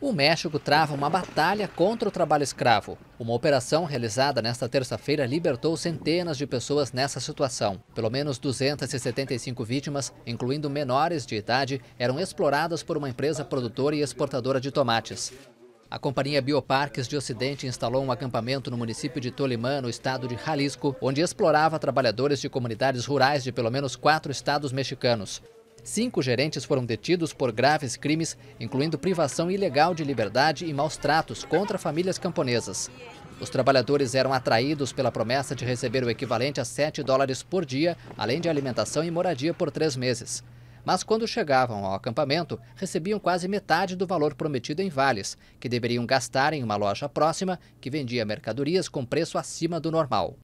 O México trava uma batalha contra o trabalho escravo. Uma operação realizada nesta terça-feira libertou centenas de pessoas nessa situação. Pelo menos 275 vítimas, incluindo menores de idade, eram exploradas por uma empresa produtora e exportadora de tomates. A companhia Bioparques de Ocidente instalou um acampamento no município de Tolimã, no estado de Jalisco, onde explorava trabalhadores de comunidades rurais de pelo menos quatro estados mexicanos. Cinco gerentes foram detidos por graves crimes, incluindo privação ilegal de liberdade e maus tratos contra famílias camponesas. Os trabalhadores eram atraídos pela promessa de receber o equivalente a 7 dólares por dia, além de alimentação e moradia por três meses. Mas quando chegavam ao acampamento, recebiam quase metade do valor prometido em vales, que deveriam gastar em uma loja próxima que vendia mercadorias com preço acima do normal.